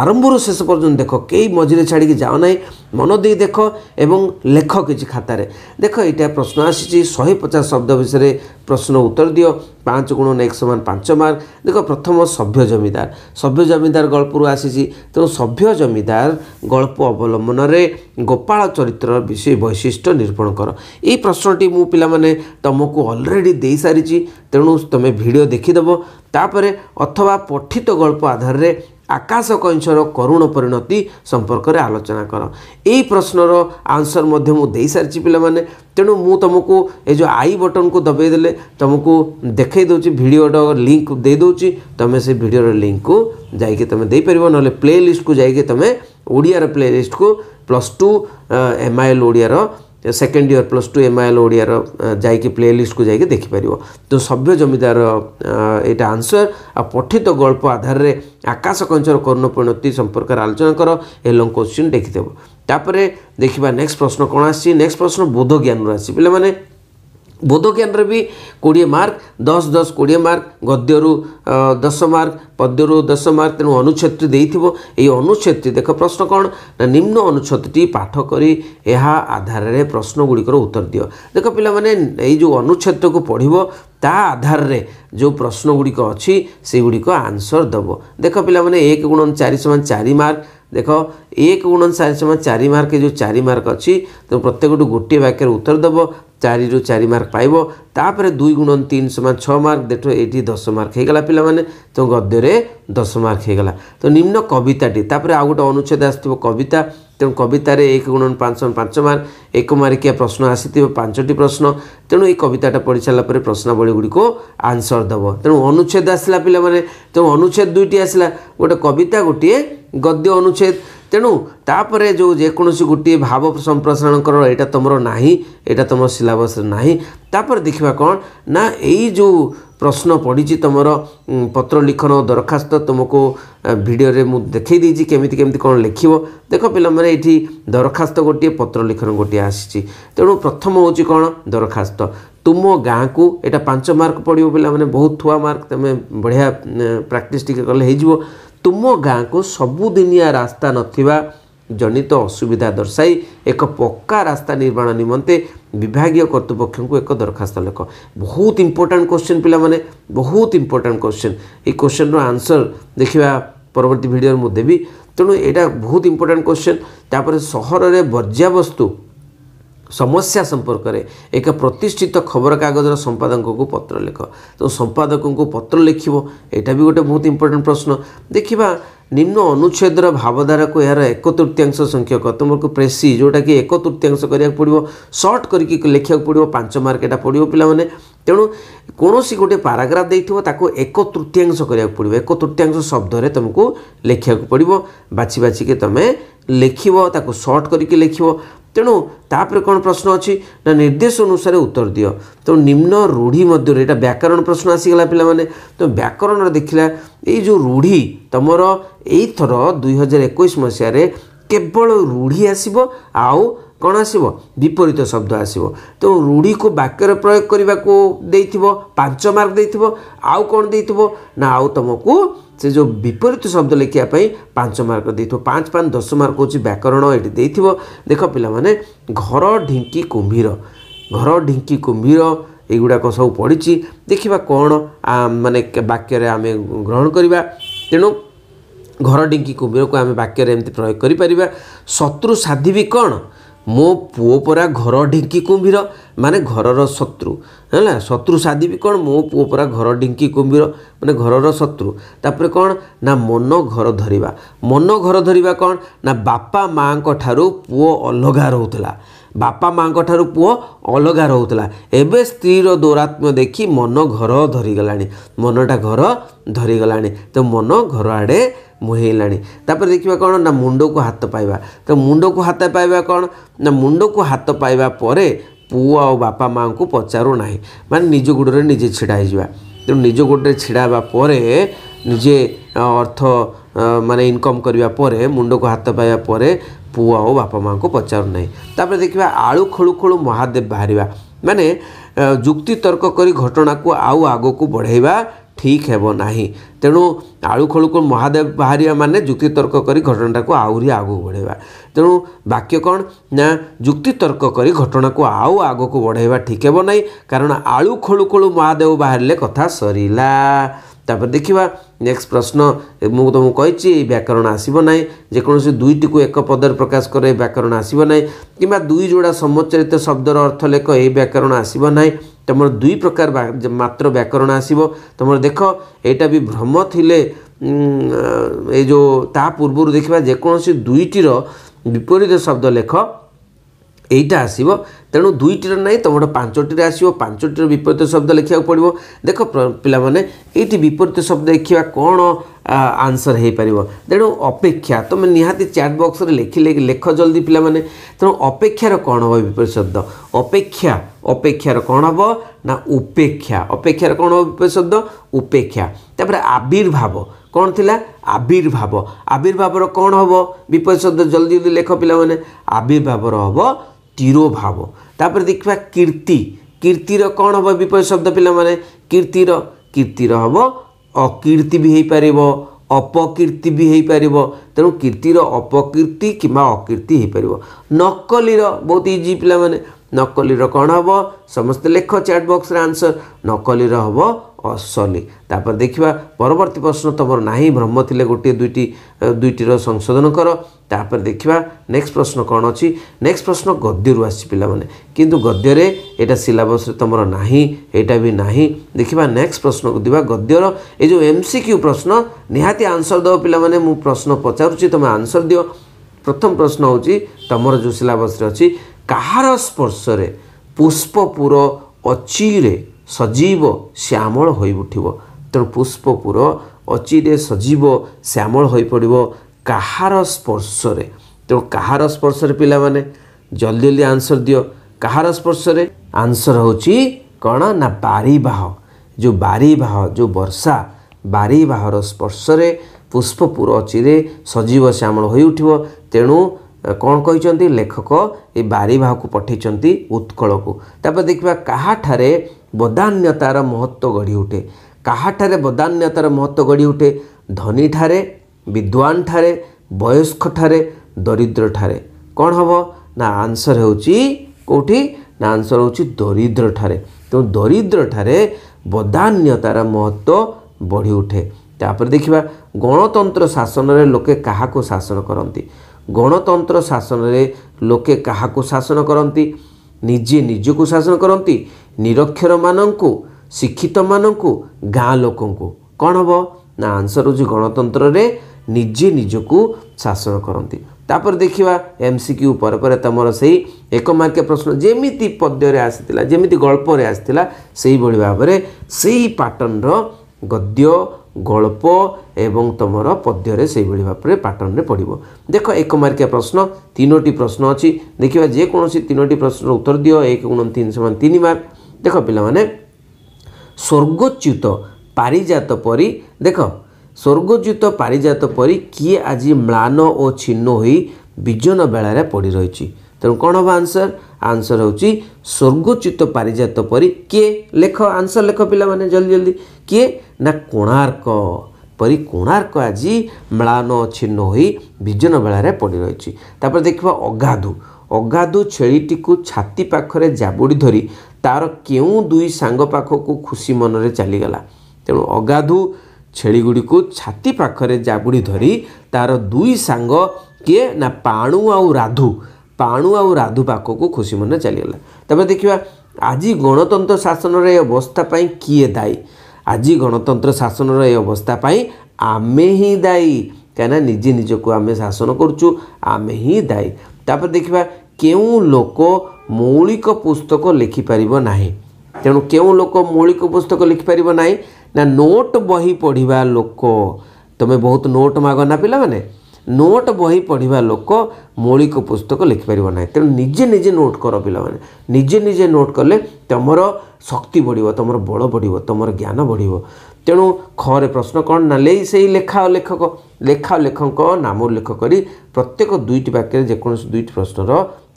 ଆରମ୍ଭରୁ ଶେଷ ପର୍ଯ୍ୟନ୍ତ ଦେଖ କେହି ମଝିରେ ଛାଡ଼ିକି ଯାଅ ନାହିଁ ମନ ଦେଇ ଦେଖ ଏବଂ ଲେଖ କିଛି ଖାତାରେ ଦେଖ ଏଇଟା ପ୍ରଶ୍ନ ଆସିଛି ଶହେ ପଚାଶ ଶବ୍ଦ ବିଷୟରେ ପ୍ରଶ୍ନ ଉତ୍ତର ଦିଅ ପାଞ୍ଚ ଗୁଣ ଏକ ସମାନ ପାଞ୍ଚ ମାର୍କ ଦେଖ ପ୍ରଥମ ସଭ୍ୟ ଜମିଦାର ସଭ୍ୟ ଜମିଦାର ଗଳ୍ପରୁ ଆସିଛି ତେଣୁ ସଭ୍ୟ ଜମିଦାର ଗଳ୍ପ ଅବଲମ୍ବନରେ ଗୋପାଳ ଚରିତ୍ରର ବିଶେଷ ବୈଶିଷ୍ଟ୍ୟ ନିରୂପଣ କର ଏଇ ପ୍ରଶ୍ନଟି ମୁଁ ପିଲାମାନେ ତୁମକୁ ଅଲରେଡ଼ି ଦେଇସାରିଛି ତେଣୁ ତୁମେ ଭିଡ଼ିଓ ଦେଖିଦେବ ତାପରେ ଅଥବା ପଠିତ ଗଳ୍ପ ଆଧାରରେ ଆକାଶ କଇଁଛର କରୁଣ ପରିଣତି ସମ୍ପର୍କରେ ଆଲୋଚନା କର ଏଇ ପ୍ରଶ୍ନର ଆନ୍ସର୍ ମଧ୍ୟ ମୁଁ ଦେଇସାରିଛି ପିଲାମାନେ ତେଣୁ ମୁଁ ତୁମକୁ ଏ ଯେଉଁ ଆଇ ବଟନ୍କୁ ଦବାଇ ଦେଲେ ତୁମକୁ ଦେଖାଇ ଦେଉଛି ଭିଡ଼ିଓଟା ଲିଙ୍କ ଦେଇଦେଉଛି ତୁମେ ସେ ଭିଡ଼ିଓର ଲିଙ୍କକୁ ଯାଇକି ତୁମେ ଦେଇପାରିବ ନହେଲେ ପ୍ଲେଲିଷ୍ଟକୁ ଯାଇକି ତୁମେ ଓଡ଼ିଆର ପ୍ଲେଲିଷ୍ଟକୁ ପ୍ଲସ୍ ଟୁ ଏମ୍ଆଇଏଲ୍ ଓଡ଼ିଆର second year plus two M I L ଓଡ଼ିଆର ଯାଇକି ପ୍ଲେ ଲିଷ୍ଟକୁ ଯାଇକି ଦେଖିପାରିବ ତ ସଭ୍ୟ ଜମିଦାର ଏଇଟା ଆନ୍ସର୍ ଆଉ ପଠିତ ଗଳ୍ପ ଆଧାରରେ ଆକାଶ କଞ୍ଚର କର୍ଣ୍ଣ ପରିଣତି ସମ୍ପର୍କରେ ଆଲୋଚନା କର ଏ ଲଙ୍ଗ କୋଶ୍ଚିନ୍ ଦେଖିଦେବ ତାପରେ ଦେଖିବା ନେକ୍ସଟ ପ୍ରଶ୍ନ କ'ଣ ଆସିଛି ନେକ୍ସଟ ପ୍ରଶ୍ନ ବୋଧ ଜ୍ଞାନରୁ ଆସିଛି ପିଲାମାନେ ବୋଧଜ୍ଞାନରେ ବି କୋଡ଼ିଏ ମାର୍କ ଦଶ ଦଶ କୋଡ଼ିଏ ମାର୍କ ଗଦ୍ୟରୁ ଦଶ ମାର୍କ ପଦ୍ୟରୁ ଦଶ ମାର୍କ ତେଣୁ ଅନୁଚ୍ଛେଦଟି ଦେଇଥିବ ଏହି ଅନୁଚ୍ଛେଦଟି ଦେଖ ପ୍ରଶ୍ନ କ'ଣ ନା ନିମ୍ନ ଅନୁଚ୍ଛେଦଟି ପାଠ କରି ଏହା ଆଧାରରେ ପ୍ରଶ୍ନଗୁଡ଼ିକର ଉତ୍ତର ଦିଅ ଦେଖ ପିଲାମାନେ ଏଇ ଯେଉଁ ଅନୁଚ୍ଛେଦକୁ ପଢ଼ିବ ତା ଆଧାରରେ ଯେଉଁ ପ୍ରଶ୍ନଗୁଡ଼ିକ ଅଛି ସେଗୁଡ଼ିକ ଆନ୍ସର ଦେବ ଦେଖ ପିଲାମାନେ ଏକ ଗୁଣ ଚାରି ସମାନ ଚାରି ମାର୍କ ଦେଖ ଏକ ଗୁଣ ଚାରି ସମାନ ଚାରି ମାର୍କ ଯେଉଁ ଚାରି ମାର୍କ ଅଛି ତେଣୁ ପ୍ରତ୍ୟେକଠୁ ଗୋଟିଏ ବାକ୍ୟରେ ଉତ୍ତର ଦେବ চারিরু চারি মার্ক পাইব তাপরে দুই গুণ তিন সমান ছ মার্ক দেখ এটি দশ মার্ক হয়ে গলা পিলামানে তো গদ্যরে দশ মার্ক হয়ে গেল তো নিম্ন কবিতাটি তাপরে আউ গোটে অনুচ্ছেদ আসুব কবিতা তে কবিতার এক গুণ পাঁচ পাঁচ মার্ক এক মার্কিয়া প্রশ্ন আসিথিব পাঁচটি প্রশ্ন তেমন এই কবিতাটা পড়ি সারা পরে প্রশ্নাবলী গুড়ি আনসর দেব তেমন অনুচ্ছেদ আসলা মানে তেমন অনুচ্ছেদ দুইটি আসলা গোটে কবিতা গোটিয়ে গদ্য অনুচ্ছেদ ତେଣୁ ତାପରେ ଯେଉଁ ଯେକୌଣସି ଗୋଟିଏ ଭାବ ସମ୍ପ୍ରସାରଣକର ଏଇଟା ତୁମର ନାହିଁ ଏଇଟା ତୁମ ସିଲାବସ୍ରେ ନାହିଁ ତାପରେ ଦେଖିବା କ'ଣ ନା ଏଇ ଯେଉଁ ପ୍ରଶ୍ନ ପଡ଼ିଛି ତୁମର ପତ୍ର ଲିଖନ ଦରଖାସ୍ତ ତୁମକୁ ଭିଡ଼ିଓରେ ମୁଁ ଦେଖେଇ ଦେଇଛି କେମିତି କେମିତି କ'ଣ ଲେଖିବ ଦେଖ ପିଲାମାନେ ଏଠି ଦରଖାସ୍ତ ଗୋଟିଏ ପତ୍ର ଲିଖନ ଗୋଟିଏ ଆସିଛି ତେଣୁ ପ୍ରଥମ ହେଉଛି କ'ଣ ଦରଖାସ୍ତ ତୁମ ଗାଁକୁ ଏଇଟା ପାଞ୍ଚ ମାର୍କ ପଡ଼ିବ ପିଲାମାନେ ବହୁତ ଥୁଆ ମାର୍କ ତୁମେ ବଢ଼ିଆ ପ୍ରାକ୍ଟିସ୍ ଟିକେ କଲେ ହେଇଯିବ ତୁମ ଗାଁକୁ ସବୁଦିନିଆ ରାସ୍ତା ନଥିବା ଜନିତ ଅସୁବିଧା ଦର୍ଶାଇ ଏକ ପକ୍କା ରାସ୍ତା ନିର୍ମାଣ ନିମନ୍ତେ ବିଭାଗୀୟ କର୍ତ୍ତୃପକ୍ଷଙ୍କୁ ଏକ ଦରଖାସ୍ତ ଲେଖ ବହୁତ ଇମ୍ପୋର୍ଟାଣ୍ଟ କୋଶ୍ଚିନ୍ ପିଲାମାନେ ବହୁତ ଇମ୍ପୋର୍ଟାଣ୍ଟ କୋଶ୍ଚିନ୍ ଏଇ କୋଶ୍ଚିନ୍ର ଆନ୍ସର୍ ଦେଖିବା ପରବର୍ତ୍ତୀ ଭିଡ଼ିଓରେ ମୁଁ ଦେବି ତେଣୁ ଏଇଟା ବହୁତ ଇମ୍ପୋର୍ଟାଣ୍ଟ କୋଶ୍ଚିନ୍ ତାପରେ ସହରରେ ବର୍ଜ୍ୟବସ୍ତୁ ସମସ୍ୟା ସମ୍ପର୍କରେ ଏକ ପ୍ରତିଷ୍ଠିତ ଖବରକାଗଜର ସମ୍ପାଦକଙ୍କୁ ପତ୍ର ଲେଖ ତ ସମ୍ପାଦକଙ୍କୁ ପତ୍ର ଲେଖିବ ଏଇଟା ବି ଗୋଟେ ବହୁତ ଇମ୍ପୋର୍ଟାଣ୍ଟ ପ୍ରଶ୍ନ ଦେଖିବା ନିମ୍ନ ଅନୁଚ୍ଛେଦର ଭାବଧାରାକୁ ଏହାର ଏକ ତୃତୀୟାଂଶ ସଂଖ୍ୟକ ତୁମକୁ ପ୍ରେସି ଯେଉଁଟାକି ଏକ ତୃତୀୟାଂଶ କରିବାକୁ ପଡ଼ିବ ସର୍ଟ କରିକି ଲେଖିବାକୁ ପଡ଼ିବ ପାଞ୍ଚ ମାର୍କ ଏଇଟା ପଡ଼ିବ ପିଲାମାନେ ତେଣୁ କୌଣସି ଗୋଟେ ପାରାଗ୍ରାଫ ଦେଇଥିବ ତାକୁ ଏକ ତୃତୀୟାଂଶ କରିବାକୁ ପଡ଼ିବ ଏକ ତୃତୀୟାଂଶ ଶବ୍ଦରେ ତୁମକୁ ଲେଖିବାକୁ ପଡ଼ିବ ବାଛି ବାଛିକି ତୁମେ ଲେଖିବ ତାକୁ ସର୍ଟ କରିକି ଲେଖିବ ତେଣୁ ତାପରେ କ'ଣ ପ୍ରଶ୍ନ ଅଛି ନା ନିର୍ଦ୍ଦେଶ ଅନୁସାରେ ଉତ୍ତର ଦିଅ ତେଣୁ ନିମ୍ନ ରୂଢ଼ି ମଧ୍ୟରୁ ଏଇଟା ବ୍ୟାକରଣ ପ୍ରଶ୍ନ ଆସିଗଲା ପିଲାମାନେ ତ ବ୍ୟାକରଣରେ ଦେଖିଲା ଏଇ ଯେଉଁ ରୂଢ଼ି ତୁମର ଏଇଥର ଦୁଇ ହଜାର ଏକୋଇଶ ମସିହାରେ କେବଳ ରୂଢ଼ି ଆସିବ ଆଉ କ'ଣ ଆସିବ ବିପରୀତ ଶବ୍ଦ ଆସିବ ତେଣୁ ରୂଢ଼ିକୁ ବାକ୍ୟରେ ପ୍ରୟୋଗ କରିବାକୁ ଦେଇଥିବ ପାଞ୍ଚ ମାର୍କ ଦେଇଥିବ ଆଉ କ'ଣ ଦେଇଥିବ ନା ଆଉ ତୁମକୁ त्यो जो विपरीत शब्द लेखेको पाँच मर्क दिन्छ पाँच दस मार्क हो व्याकरण यति दिथ्यो देख पिने घर ढिंकी कुम्भीर घर ढिंकी कुम्भीर एगुडाक सब पढिचि देखि क्या वाक्यले आम ग्रहण गरेको तेणु घर ढिँकि कुम्भीरको आम वाक्यले एम प्रयोग गरिपत्रु साधी कन् ମୋ ପୁଅ ପରା ଘର ଢିଙ୍କି କୁମ୍ଭୀର ମାନେ ଘରର ଶତ୍ରୁ ହେଲା ଶତ୍ରୁ ସାଧିବି କ'ଣ ମୋ ପୁଅ ପରା ଘର ଢିଙ୍କି କୁମ୍ଭୀର ମାନେ ଘରର ଶତ୍ରୁ ତାପରେ କ'ଣ ନା ମନ ଘର ଧରିବା ମନ ଘର ଧରିବା କ'ଣ ନା ବାପା ମାଆଙ୍କ ଠାରୁ ପୁଅ ଅଲଗା ରହୁଥିଲା ବାପା ମାଆଙ୍କ ଠାରୁ ପୁଅ ଅଲଗା ରହୁଥିଲା ଏବେ ସ୍ତ୍ରୀର ଦୌରାତ୍ମ୍ୟ ଦେଖି ମନ ଘର ଧରିଗଲାଣି ମନଟା ଘର ଧରିଗଲାଣି ତ ମନ ଘର ଆଡ଼େ ମୁହେଇଲାଣି ତାପରେ ଦେଖିବା କ'ଣ ନା ମୁଣ୍ଡକୁ ହାତ ପାଇବା ତ ମୁଣ୍ଡକୁ ହାତ ପାଇବା କ'ଣ ନା ମୁଣ୍ଡକୁ ହାତ ପାଇବା ପରେ ପୁଅ ଆଉ ବାପା ମାଆଙ୍କୁ ପଚାରୁ ନାହିଁ ମାନେ ନିଜ ଗୋଡ଼ରେ ନିଜେ ଛିଡ଼ା ହେଇଯିବା ତେଣୁ ନିଜ ଗୋଡ଼ରେ ଛିଡ଼ା ହେବା ପରେ ନିଜେ ଅର୍ଥ ମାନେ ଇନକମ୍ କରିବା ପରେ ମୁଣ୍ଡକୁ ହାତ ପାଇବା ପରେ ପୁଅ ଆଉ ବାପା ମାଆଙ୍କୁ ପଚାରୁ ନାହିଁ ତାପରେ ଦେଖିବା ଆଳୁ ଖୋଳୁ ଖୋଳୁ ମହାଦେବ ବାହାରିବା ମାନେ ଯୁକ୍ତି ତର୍କ କରି ଘଟଣାକୁ ଆଉ ଆଗକୁ ବଢ଼େଇବା ଠିକ୍ ହେବ ନାହିଁ ତେଣୁ ଆଳୁ ଖୋଳୁ ଖୋଳୁ ମହାଦେବ ବାହାରିବା ମାନେ ଯୁକ୍ତି ତର୍କ କରି ଘଟଣାଟାକୁ ଆହୁରି ଆଗକୁ ବଢ଼େଇବା ତେଣୁ ବାକ୍ୟ କ'ଣ ନା ଯୁକ୍ତି ତର୍କ କରି ଘଟଣାକୁ ଆଉ ଆଗକୁ ବଢ଼େଇବା ଠିକ୍ ହେବ ନାହିଁ କାରଣ ଆଳୁ ଖୋଳୁ ଖୋଳୁ ମହାଦେବ ବାହାରିଲେ କଥା ସରିଲା ତାପରେ ଦେଖିବା ନେକ୍ସଟ ପ୍ରଶ୍ନ ମୁଁ ତୁମକୁ କହିଛି ଏଇ ବ୍ୟାକରଣ ଆସିବ ନାହିଁ ଯେକୌଣସି ଦୁଇଟିକୁ ଏକ ପଦରେ ପ୍ରକାଶ କରେ ଏ ବ୍ୟାକରଣ ଆସିବ ନାହିଁ କିମ୍ବା ଦୁଇ ଯୋଡ଼ା ସମଚରିତ ଶବ୍ଦର ଅର୍ଥ ଲେଖ ଏହି ବ୍ୟାକରଣ ଆସିବ ନାହିଁ ତୁମର ଦୁଇ ପ୍ରକାର ମାତ୍ର ବ୍ୟାକରଣ ଆସିବ ତୁମର ଦେଖ ଏଇଟା ବି ଭ୍ରମ ଥିଲେ ଏଇ ଯେଉଁ ତା ପୂର୍ବରୁ ଦେଖିବା ଯେକୌଣସି ଦୁଇଟିର ବିପରୀତ ଶବ୍ଦ ଲେଖ ଏଇଟା ଆସିବ ତେଣୁ ଦୁଇଟିର ନାହିଁ ତୁମର ପାଞ୍ଚଟିରେ ଆସିବ ପାଞ୍ଚଟିର ବିପରୀତ ଶବ୍ଦ ଲେଖିବାକୁ ପଡ଼ିବ ଦେଖ ପିଲାମାନେ ଏଇଠି ବିପରୀତ ଶବ୍ଦ ଦେଖିବା କ'ଣ ଆନ୍ସର୍ ହୋଇପାରିବ ତେଣୁ ଅପେକ୍ଷା ତୁମେ ନିହାତି ଚାଟ୍ ବକ୍ସରେ ଲେଖିଲେ ଲେଖ ଜଲ୍ଦି ପିଲାମାନେ ତେଣୁ ଅପେକ୍ଷାର କ'ଣ ହେବ ବିପରୀତ ଶବ୍ଦ ଅପେକ୍ଷା ଅପେକ୍ଷାର କ'ଣ ହେବ ନା ଉପେକ୍ଷା ଅପେକ୍ଷାର କ'ଣ ହେବ ବିପରୀତ ଶବ୍ଦ ଉପେକ୍ଷା ତାପରେ ଆବିର୍ଭାବ କ'ଣ ଥିଲା ଆବିର୍ଭାବ ଆବିର୍ଭାବର କ'ଣ ହେବ ବିପରୀତ ଶବ୍ଦ ଜଲ୍ଦି ଜଲ୍ଦି ଲେଖ ପିଲାମାନେ ଆବିର୍ଭାବର ହେବ ତିରୋଭାବ ତାପରେ ଦେଖିବା କୀର୍ତ୍ତି କୀର୍ତ୍ତିର କ'ଣ ହେବ ବିପରୀତ ଶବ୍ଦ ପିଲାମାନେ କୀର୍ତ୍ତିର କୀର୍ତ୍ତିର ହେବ ଅକୀର୍ତ୍ତି ବି ହେଇପାରିବ ଅପକୀର୍ତ୍ତି ବି ହୋଇପାରିବ ତେଣୁ କୀର୍ତ୍ତିର ଅପକୀର୍ତ୍ତି କିମ୍ବା ଅକୀର୍ତ୍ତି ହେଇପାରିବ ନକଲିର ବହୁତ ଇଜି ପିଲାମାନେ ନକଲିର କ'ଣ ହେବ ସମସ୍ତେ ଲେଖ ଚାଟ୍ ବକ୍ସରେ ଆନ୍ସର୍ ନକଲିର ହେବ ଶନି ତାପରେ ଦେଖିବା ପରବର୍ତ୍ତୀ ପ୍ରଶ୍ନ ତୁମର ନାହିଁ ବ୍ରହ୍ମ ଥିଲେ ଗୋଟିଏ ଦୁଇଟି ଦୁଇଟିର ସଂଶୋଧନ କର ତାପରେ ଦେଖିବା ନେକ୍ସଟ ପ୍ରଶ୍ନ କ'ଣ ଅଛି ନେକ୍ସଟ ପ୍ରଶ୍ନ ଗଦ୍ୟରୁ ଆସିଛି ପିଲାମାନେ କିନ୍ତୁ ଗଦ୍ୟରେ ଏଇଟା ସିଲାବସ୍ରେ ତୁମର ନାହିଁ ଏଇଟା ବି ନାହିଁ ଦେଖିବା ନେକ୍ସଟ ପ୍ରଶ୍ନକୁ ଯିବା ଗଦ୍ୟର ଏ ଯେଉଁ ଏମ୍ ସି କ୍ୟୁ ପ୍ରଶ୍ନ ନିହାତି ଆନ୍ସର୍ ଦେବ ପିଲାମାନେ ମୁଁ ପ୍ରଶ୍ନ ପଚାରୁଛି ତୁମେ ଆନ୍ସର୍ ଦିଅ ପ୍ରଥମ ପ୍ରଶ୍ନ ହେଉଛି ତୁମର ଯେଉଁ ସିଲାବସ୍ରେ ଅଛି କାହାର ସ୍ପର୍ଶରେ ପୁଷ୍ପପୁର ଅଚିରେ ସଜୀବ ଶ୍ୟାମଳ ହୋଇ ଉଠିବ ତେଣୁ ପୁଷ୍ପପୁର ଅଚିରେ ସଜୀବ ଶ୍ୟାମଳ ହୋଇପଡ଼ିବ କାହାର ସ୍ପର୍ଶରେ ତେଣୁ କାହାର ସ୍ପର୍ଶରେ ପିଲାମାନେ ଜଲ୍ଦି ଜଲ୍ଦି ଆନ୍ସର ଦିଅ କାହାର ସ୍ପର୍ଶରେ ଆନ୍ସର ହେଉଛି କ'ଣ ନା ବାରିବାହ ଯେଉଁ ବାରିବାହ ଯେଉଁ ବର୍ଷା ବାରିବାହର ସ୍ପର୍ଶରେ ପୁଷ୍ପପୁର ଅଚିରେ ସଜୀବ ଶ୍ୟାମଳ ହୋଇ ଉଠିବ ତେଣୁ କ'ଣ କହିଛନ୍ତି ଲେଖକ ଏ ବାରିବାହକୁ ପଠାଇଛନ୍ତି ଉତ୍କଳକୁ ତାପରେ ଦେଖିବା କାହାଠାରେ ବଦାନ୍ୟତାର ମହତ୍ଵ ଗଢ଼ି ଉଠେ କାହାଠାରେ ବଦାନ୍ୟତାର ମହତ୍ଵ ଗଢ଼ି ଉଠେ ଧନୀଠାରେ ବିଦ୍ୱାନଠାରେ ବୟସ୍କଠାରେ ଦରିଦ୍ରଠାରେ କ'ଣ ହେବ ନା ଆନ୍ସର ହେଉଛି କେଉଁଠି ନା ଆନ୍ସର ହେଉଛି ଦରିଦ୍ରଠାରେ ତେଣୁ ଦରିଦ୍ରଠାରେ ବଦାନ୍ୟତାର ମହତ୍ଵ ବଢ଼ି ଉଠେ ତାପରେ ଦେଖିବା ଗଣତନ୍ତ୍ର ଶାସନରେ ଲୋକେ କାହାକୁ ଶାସନ କରନ୍ତି ଗଣତନ୍ତ୍ର ଶାସନରେ ଲୋକେ କାହାକୁ ଶାସନ କରନ୍ତି ନିଜେ ନିଜକୁ ଶାସନ କରନ୍ତି ନିରକ୍ଷରମାନଙ୍କୁ ଶିକ୍ଷିତମାନଙ୍କୁ ଗାଁ ଲୋକଙ୍କୁ କ'ଣ ହେବ ନା ଆନ୍ସର୍ ହେଉଛି ଗଣତନ୍ତ୍ରରେ ନିଜେ ନିଜକୁ ଶାସନ କରନ୍ତି ତାପରେ ଦେଖିବା ଏମ୍ ସି କ୍ୟୁ ପରେ ପରେ ତୁମର ସେଇ ଏକ ମାର୍କିଆ ପ୍ରଶ୍ନ ଯେମିତି ପଦ୍ୟରେ ଆସିଥିଲା ଯେମିତି ଗଳ୍ପରେ ଆସିଥିଲା ସେଇଭଳି ଭାବରେ ସେଇ ପାଟର୍ଣ୍ଣର ଗଦ୍ୟ ଗଳ୍ପ ଏବଂ ତୁମର ପଦ୍ୟରେ ସେଇଭଳି ଭାବରେ ପାଟର୍ଣ୍ଣରେ ପଡ଼ିବ ଦେଖ ଏକ ମାର୍କିଆ ପ୍ରଶ୍ନ ତିନୋଟି ପ୍ରଶ୍ନ ଅଛି ଦେଖିବା ଯେକୌଣସି ତିନୋଟି ପ୍ରଶ୍ନର ଉତ୍ତର ଦିଅ ଏକ ଗୁଣ ତିନି ସମାନ ତିନି ମାର୍କ ଦେଖ ପିଲାମାନେ ସ୍ୱର୍ଗଚ୍ୟୁତ ପାରିଜାତ ପରି ଦେଖ ସ୍ୱର୍ଗଚ୍ୟୁତ ପାରିଜାତ ପରି କିଏ ଆଜି ମ୍ଳାନ ଓ ଛିନ୍ନ ହୋଇ ବିଜନ ବେଳାରେ ପଡ଼ି ରହିଛି ତେଣୁ କ'ଣ ହେବ ଆନ୍ସର୍ ଆନ୍ସର୍ ହେଉଛି ସ୍ୱର୍ଗଚ୍ୟୁତ ପାରିଜାତ ପରି କିଏ ଲେଖ ଆନ୍ସର୍ ଲେଖ ପିଲାମାନେ ଜଲ୍ଦି ଜଲ୍ଦି କିଏ ନା କୋଣାର୍କ ପରି କୋଣାର୍କ ଆଜି ମ୍ଳାନ ଛିନ୍ନ ହୋଇ ବିଜନ ବେଳାରେ ପଡ଼ି ରହିଛି ତାପରେ ଦେଖିବା ଅଗାଧୁ ଅଗାଧୁ ଛେଳିଟିକୁ ଛାତି ପାଖରେ ଜାବୁଡ଼ି ଧରି ତାର କେଉଁ ଦୁଇ ସାଙ୍ଗ ପାଖକୁ ଖୁସି ମନରେ ଚାଲିଗଲା ତେଣୁ ଅଗାଧୁ ଛେଳିଗୁଡ଼ିକୁ ଛାତି ପାଖରେ ଜାବୁଡ଼ି ଧରି ତାର ଦୁଇ ସାଙ୍ଗ କିଏ ନା ପାଣୁ ଆଉ ରାଧୁ ପାଣୁ ଆଉ ରାଧୁ ପାଖକୁ ଖୁସି ମନରେ ଚାଲିଗଲା ତେବେ ଦେଖିବା ଆଜି ଗଣତନ୍ତ୍ର ଶାସନର ଏ ଅବସ୍ଥା ପାଇଁ କିଏ ଦାୟୀ ଆଜି ଗଣତନ୍ତ୍ର ଶାସନର ଏ ଅବସ୍ଥା ପାଇଁ ଆମେ ହିଁ ଦାୟୀ କାହିଁକିନା ନିଜେ ନିଜକୁ ଆମେ ଶାସନ କରୁଛୁ ଆମେ ହିଁ ଦାୟୀ ତାପରେ ଦେଖିବା କେଉଁ ଲୋକ ମୌଳିକ ପୁସ୍ତକ ଲେଖିପାରିବ ନାହିଁ ତେଣୁ କେଉଁ ଲୋକ ମୌଳିକ ପୁସ୍ତକ ଲେଖିପାରିବ ନାହିଁ ନା ନୋଟ୍ ବହି ପଢ଼ିବା ଲୋକ ତୁମେ ବହୁତ ନୋଟ୍ ମାଗ ନା ପିଲାମାନେ ନୋଟ୍ ବହି ପଢ଼ିବା ଲୋକ ମୌଳିକ ପୁସ୍ତକ ଲେଖିପାରିବ ନାହିଁ ତେଣୁ ନିଜେ ନିଜେ ନୋଟ୍ କର ପିଲାମାନେ ନିଜେ ନିଜେ ନୋଟ୍ କଲେ ତୁମର ଶକ୍ତି ବଢ଼ିବ ତୁମର ବଳ ବଢ଼ିବ ତୁମର ଜ୍ଞାନ ବଢ଼ିବ ତେଣୁ ଖରେ ପ୍ରଶ୍ନ କ'ଣ ନା ଲେଇ ସେଇ ଲେଖା ଓ ଲେଖକ ଲେଖା ଓ ଲେଖକଙ୍କ ନାମ ଉଲ୍ଲେଖ କରି ପ୍ରତ୍ୟେକ ଦୁଇଟି ବାକ୍ୟରେ ଯେକୌଣସି ଦୁଇଟି ପ୍ରଶ୍ନର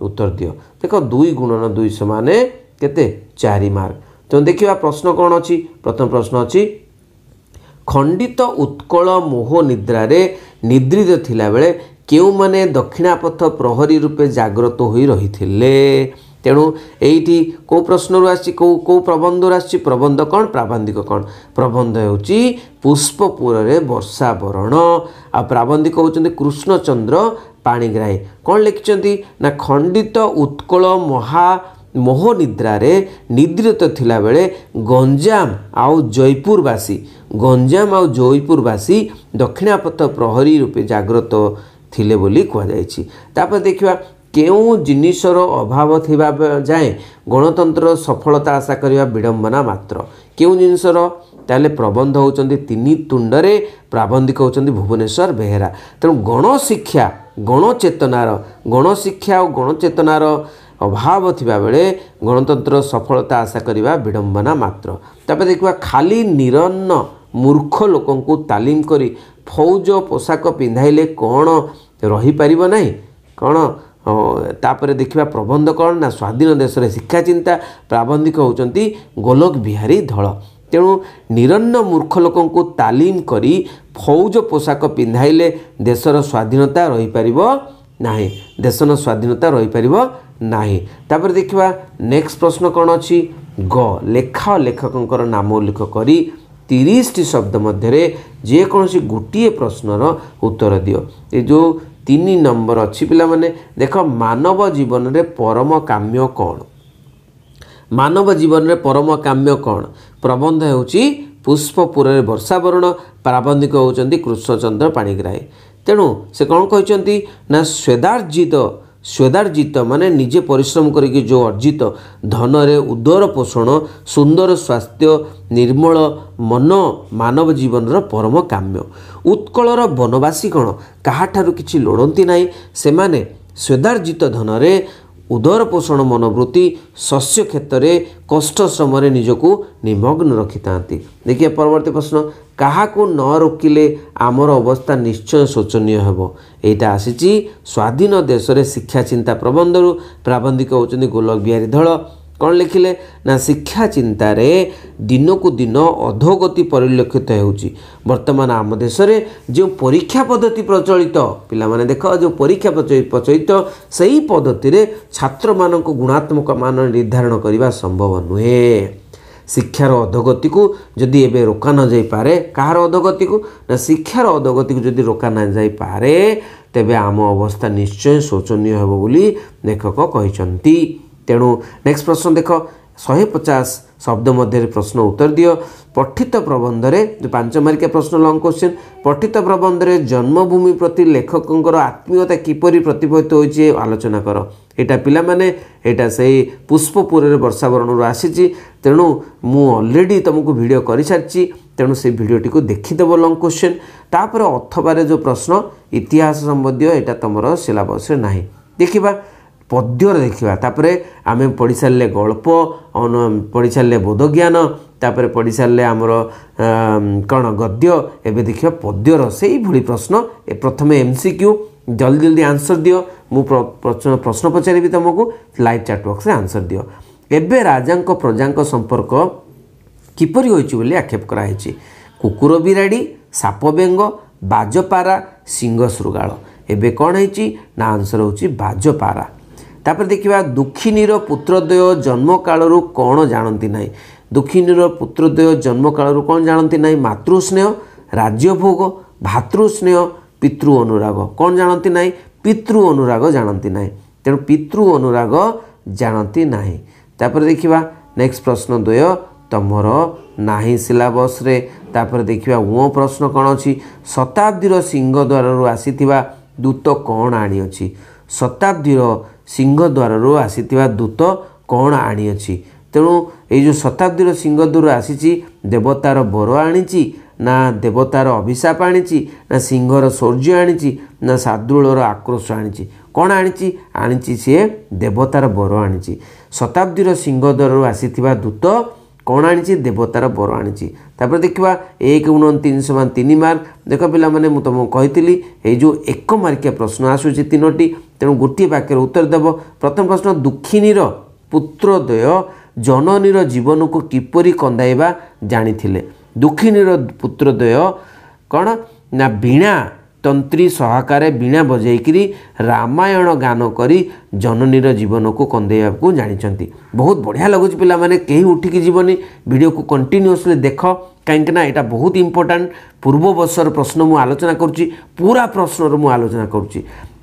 ଉତ୍ତର ଦିଅ ଦେଖ ଦୁଇ ଗୁଣନ ଦୁଇ ସମାନ କେତେ ଚାରି ମାର୍କ ତେଣୁ ଦେଖିବା ପ୍ରଶ୍ନ କ'ଣ ଅଛି ପ୍ରଥମ ପ୍ରଶ୍ନ ଅଛି ଖଣ୍ଡିତ ଉତ୍କଳ ମୋହ ନିଦ୍ରାରେ ନିଦ୍ରିତ ଥିଲାବେଳେ କେଉଁମାନେ ଦକ୍ଷିଣାପଥ ପ୍ରହରୀ ରୂପେ ଜାଗ୍ରତ ହୋଇ ରହିଥିଲେ ତେଣୁ ଏଇଠି କେଉଁ ପ୍ରଶ୍ନରୁ ଆସିଛି କେଉଁ କେଉଁ ପ୍ରବନ୍ଧରୁ ଆସିଛି ପ୍ରବନ୍ଧ କ'ଣ ପ୍ରାବନ୍ଧିକ କ'ଣ ପ୍ରବନ୍ଧ ହେଉଛି ପୁଷ୍ପପୁରରେ ବର୍ଷାବରଣ ଆଉ ପ୍ରାବନ୍ଧିକ ହେଉଛନ୍ତି କୃଷ୍ଣଚନ୍ଦ୍ର ପାଣିଗ୍ରାହୀ କ'ଣ ଲେଖିଛନ୍ତି ନା ଖଣ୍ଡିତ ଉତ୍କଳ ମହା ମୋହନିଦ୍ରାରେ ନିଦ୍ରିତ ଥିଲାବେଳେ ଗଞ୍ଜାମ ଆଉ ଜୟପୁରବାସୀ ଗଞ୍ଜାମ ଆଉ ଜୟପୁରବାସୀ ଦକ୍ଷିଣାପଥ ପ୍ରହରୀ ରୂପେ ଜାଗ୍ରତ ଥିଲେ ବୋଲି କୁହାଯାଇଛି ତାପରେ ଦେଖିବା କେଉଁ ଜିନିଷର ଅଭାବ ଥିବା ଯାଏଁ ଗଣତନ୍ତ୍ର ସଫଳତା ଆଶା କରିବା ବିଡ଼ମ୍ବନା ମାତ୍ର କେଉଁ ଜିନିଷର ତାହେଲେ ପ୍ରବନ୍ଧ ହେଉଛନ୍ତି ତିନି ତୁଣ୍ଡରେ ପ୍ରାବନ୍ଧିକ ହେଉଛନ୍ତି ଭୁବନେଶ୍ୱର ବେହେରା ତେଣୁ ଗଣଶିକ୍ଷା ଗଣଚେତନାର ଗଣଶିକ୍ଷା ଆଉ ଗଣଚେତନାର ଅଭାବ ଥିବାବେଳେ ଗଣତନ୍ତ୍ର ସଫଳତା ଆଶା କରିବା ବିଡ଼ମ୍ବନା ମାତ୍ର ତାପରେ ଦେଖିବା ଖାଲି ନିରନ୍ନ ମୂର୍ଖ ଲୋକଙ୍କୁ ତାଲିମ କରି ଫୌଜ ପୋଷାକ ପିନ୍ଧାଇଲେ କ'ଣ ରହିପାରିବ ନାହିଁ କ'ଣ ତାପରେ ଦେଖିବା ପ୍ରବନ୍ଧ କ'ଣ ନା ସ୍ୱାଧୀନ ଦେଶରେ ଶିକ୍ଷା ଚିନ୍ତା ପ୍ରାବନ୍ଧିକ ହେଉଛନ୍ତି ଗୋଲକ ବିହାରୀ ଧଳ ତେଣୁ ନିରନ୍ନ ମୂର୍ଖ ଲୋକଙ୍କୁ ତାଲିମ କରି ଫୌଜ ପୋଷାକ ପିନ୍ଧାଇଲେ ଦେଶର ସ୍ୱାଧୀନତା ରହିପାରିବ ନାହିଁ ଦେଶର ସ୍ୱାଧୀନତା ରହିପାରିବ ନାହିଁ ତାପରେ ଦେଖିବା ନେକ୍ସଟ ପ୍ରଶ୍ନ କ'ଣ ଅଛି ଗ ଲେଖା ଲେଖକଙ୍କର ନାମ ଉଲ୍ଲେଖ କରି ତିରିଶଟି ଶବ୍ଦ ମଧ୍ୟରେ ଯେକୌଣସି ଗୋଟିଏ ପ୍ରଶ୍ନର ଉତ୍ତର ଦିଅ ଏ ଯେଉଁ ତିନି ନମ୍ବର ଅଛି ପିଲାମାନେ ଦେଖ ମାନବ ଜୀବନରେ ପରମ କାମ୍ୟ କ'ଣ ମାନବ ଜୀବନରେ ପରମ କାମ୍ୟ କ'ଣ ପ୍ରବନ୍ଧ ହେଉଛି ପୁଷ୍ପପୁରରେ ବର୍ଷାବରଣ ପ୍ରାବନ୍ଧିକ ହେଉଛନ୍ତି କୃଷ୍ଣଚନ୍ଦ୍ର ପାଣିଗ୍ରାହୀ ତେଣୁ ସେ କ'ଣ କହିଛନ୍ତି ନା ସ୍ୱେଦାର୍ଜିତ ସ୍ୱେଦାର୍ଜିତ ମାନେ ନିଜେ ପରିଶ୍ରମ କରିକି ଯେଉଁ ଅର୍ଜିତ ଧନରେ ଉଦର ପୋଷଣ ସୁନ୍ଦର ସ୍ୱାସ୍ଥ୍ୟ ନିର୍ମଳ ମନ ମାନବ ଜୀବନର ପରମ କାମ୍ୟ ଉତ୍କଳର ବନବାସୀ କ'ଣ କାହାଠାରୁ କିଛି ଲୋଡ଼ନ୍ତି ନାହିଁ ସେମାନେ ସ୍ୱେଦାର୍ଜିତ ଧନରେ ଉଦରପୋଷଣ ମନୋବୃତ୍ତି ଶସ୍ୟ କ୍ଷେତ୍ରରେ କଷ୍ଟ ଶ୍ରମରେ ନିଜକୁ ନିମଗ୍ନ ରଖିଥାନ୍ତି ଦେଖିବା ପରବର୍ତ୍ତୀ ପ୍ରଶ୍ନ କାହାକୁ ନ ରୋକିଲେ ଆମର ଅବସ୍ଥା ନିଶ୍ଚୟ ଶୋଚନୀୟ ହେବ ଏଇଟା ଆସିଛି ସ୍ୱାଧୀନ ଦେଶରେ ଶିକ୍ଷା ଚିନ୍ତା ପ୍ରବନ୍ଧରୁ ପ୍ରାବନ୍ଧିକ ହେଉଛନ୍ତି ଗୋଲକ ବିହାରୀ ଧଳ କ'ଣ ଲେଖିଲେ ନା ଶିକ୍ଷା ଚିନ୍ତାରେ ଦିନକୁ ଦିନ ଅଧୋଗତି ପରିଲକ୍ଷିତ ହେଉଛି ବର୍ତ୍ତମାନ ଆମ ଦେଶରେ ଯେଉଁ ପରୀକ୍ଷା ପଦ୍ଧତି ପ୍ରଚଳିତ ପିଲାମାନେ ଦେଖ ଯେଉଁ ପରୀକ୍ଷା ପ୍ରଚଳିତ ସେହି ପଦ୍ଧତିରେ ଛାତ୍ରମାନଙ୍କ ଗୁଣାତ୍ମକ ମାନ ନିର୍ଦ୍ଧାରଣ କରିବା ସମ୍ଭବ ନୁହେଁ ଶିକ୍ଷାର ଅଧୋଗତିକୁ ଯଦି ଏବେ ରୋକା ନଯାଇପାରେ କାହାର ଅଧୋଗତିକୁ ନା ଶିକ୍ଷାର ଅଧୋଗତିକୁ ଯଦି ରୋକା ନଯାଇପାରେ ତେବେ ଆମ ଅବସ୍ଥା ନିଶ୍ଚୟ ଶୋଚନୀୟ ହେବ ବୋଲି ଲେଖକ କହିଛନ୍ତି ତେଣୁ ନେକ୍ସଟ ପ୍ରଶ୍ନ ଦେଖ ଶହେ ପଚାଶ ଶବ୍ଦ ମଧ୍ୟରେ ପ୍ରଶ୍ନ ଉତ୍ତର ଦିଅ ପଠିତ ପ୍ରବନ୍ଧରେ ଯେଉଁ ପାଞ୍ଚ ମାର୍କିଆ ପ୍ରଶ୍ନ ଲଙ୍ଗ କୋଶ୍ଚିନ୍ ପଠିତ ପ୍ରବନ୍ଧରେ ଜନ୍ମଭୂମି ପ୍ରତି ଲେଖକଙ୍କର ଆତ୍ମୀୟତା କିପରି ପ୍ରତିଫଳିତ ହୋଇଛି ଆଲୋଚନା କର ଏଇଟା ପିଲାମାନେ ଏଇଟା ସେଇ ପୁଷ୍ପପୁରରେ ବର୍ଷାବରଣରୁ ଆସିଛି ତେଣୁ ମୁଁ ଅଲରେଡ଼ି ତୁମକୁ ଭିଡ଼ିଓ କରିସାରିଛି ତେଣୁ ସେ ଭିଡ଼ିଓଟିକୁ ଦେଖିଦେବ ଲଙ୍ଗ କୋଶ୍ଚିନ୍ ତାପରେ ଅଥବାରେ ଯେଉଁ ପ୍ରଶ୍ନ ଇତିହାସ ସମ୍ବନ୍ଧୀୟ ଏଇଟା ତୁମର ସିଲାବସ୍ରେ ନାହିଁ ଦେଖିବା ପଦ୍ୟରେ ଦେଖିବା ତାପରେ ଆମେ ପଢ଼ି ସାରିଲେ ଗଳ୍ପ ପଢ଼ି ସାରିଲେ ବୋଧଜ୍ଞାନ ତାପରେ ପଢ଼ି ସାରିଲେ ଆମର କ'ଣ ଗଦ୍ୟ ଏବେ ଦେଖିବା ପଦ୍ୟର ସେଇଭଳି ପ୍ରଶ୍ନ ଏ ପ୍ରଥମେ ଏମ୍ ସି କ୍ୟୁ ଜଲ୍ଦି ଜଲ୍ଦି ଆନ୍ସର୍ ଦିଅ ମୁଁ ପ୍ରଶ୍ନ ପଚାରିବି ତୁମକୁ ଲାଇଭ୍ ଚାଟ୍ ବକ୍ସରେ ଆନ୍ସର୍ ଦିଅ ଏବେ ରାଜାଙ୍କ ପ୍ରଜାଙ୍କ ସମ୍ପର୍କ କିପରି ହୋଇଛି ବୋଲି ଆକ୍ଷେପ କରାହୋଇଛି କୁକୁର ବିରାଡ଼ି ସାପ ବେଙ୍ଗ ବାଜପାରା ସିଂହ ଶୃଗାଳ ଏବେ କ'ଣ ହେଇଛି ନା ଆନ୍ସର୍ ହେଉଛି ବାଜପାରା ତାପରେ ଦେଖିବା ଦୁଃଖିନୀର ପୁତ୍ରଦ୍ୱୟ ଜନ୍ମକାଳରୁ କ'ଣ ଜାଣନ୍ତି ନାହିଁ ଦୁଃଖିନୀର ପୁତ୍ରଦ୍ୱୟ ଜନ୍ମକାଳରୁ କ'ଣ ଜାଣନ୍ତି ନାହିଁ ମାତୃସ୍ନେହ ରାଜ୍ୟଭୋଗ ଭାତୃସ୍ନେହ ପିତୃ ଅନୁରାଗ କ'ଣ ଜାଣନ୍ତି ନାହିଁ ପିତୃ ଅନୁରାଗ ଜାଣନ୍ତି ନାହିଁ ତେଣୁ ପିତୃ ଅନୁରାଗ ଜାଣନ୍ତି ନାହିଁ ତାପରେ ଦେଖିବା ନେକ୍ସଟ ପ୍ରଶ୍ନ ଦ୍ୱୟ ତୁମର ନାହିଁ ସିଲାବସ୍ରେ ତାପରେ ଦେଖିବା ଉଅ ପ୍ରଶ୍ନ କ'ଣ ଅଛି ଶତାବ୍ଦୀର ସିଂହ ଦ୍ୱାରରୁ ଆସିଥିବା ଦୂତ କ'ଣ ଆଣିଅଛି ଶତାବ୍ଦୀର ସିଂହ ଦ୍ୱାରରୁ ଆସିଥିବା ଦୂତ କ'ଣ ଆଣିଅଛି ତେଣୁ ଏଇ ଯେଉଁ ଶତାବ୍ଦୀର ସିଂହଦ୍ୱାର ଆସିଛି ଦେବତାର ବର ଆଣିଛି ନା ଦେବତାର ଅଭିଶାପ ଆଣିଛି ନା ସିଂହର ସୌର୍ଯ୍ୟ ଆଣିଛି ନା ସାଦୁଳର ଆକ୍ରୋଶ ଆଣିଛି କ'ଣ ଆଣିଛି ଆଣିଛି ସିଏ ଦେବତାର ବର ଆଣିଛି ଶତାବ୍ଦୀର ସିଂହ ଦ୍ୱାରରୁ ଆସିଥିବା ଦୂତ କ'ଣ ଆଣିଛି ଦେବତାର ବର ଆଣିଛି ତାପରେ ଦେଖିବା ଏକ ତିନି ସମାନ ତିନି ମାର୍କ ଦେଖ ପିଲାମାନେ ମୁଁ ତୁମକୁ କହିଥିଲି ଏଇ ଯେଉଁ ଏକ ମାର୍କିଆ ପ୍ରଶ୍ନ ଆସୁଛି ତିନୋଟି ତେଣୁ ଗୋଟିଏ ବାକ୍ୟର ଉତ୍ତର ଦେବ ପ୍ରଥମ ପ୍ରଶ୍ନ ଦୁଃଖିନୀର ପୁତ୍ରଦ୍ୱୟ ଜନନୀର ଜୀବନକୁ କିପରି କନ୍ଦାଇବା ଜାଣିଥିଲେ ଦୁଃଖିନୀର ପୁତ୍ରଦ୍ୱୟ କ'ଣ ନା ବୀଣା ତନ୍ତ୍ରୀ ସହକାରେ ବୀଣା ବଜାଇକରି ରାମାୟଣ ଗାନ କରି ଜନନୀର ଜୀବନକୁ କନ୍ଦେଇବାକୁ ଜାଣିଛନ୍ତି ବହୁତ ବଢ଼ିଆ ଲାଗୁଛି ପିଲାମାନେ କେହି ଉଠିକି ଯିବନି ଭିଡ଼ିଓକୁ କଣ୍ଟିନ୍ୟୁଅସ୍ଲି ଦେଖ କାହିଁକିନା ଏଇଟା ବହୁତ ଇମ୍ପୋର୍ଟାଣ୍ଟ ପୂର୍ବ ବର୍ଷର ପ୍ରଶ୍ନ ମୁଁ ଆଲୋଚନା କରୁଛି ପୁରା ପ୍ରଶ୍ନର ମୁଁ ଆଲୋଚନା କରୁଛି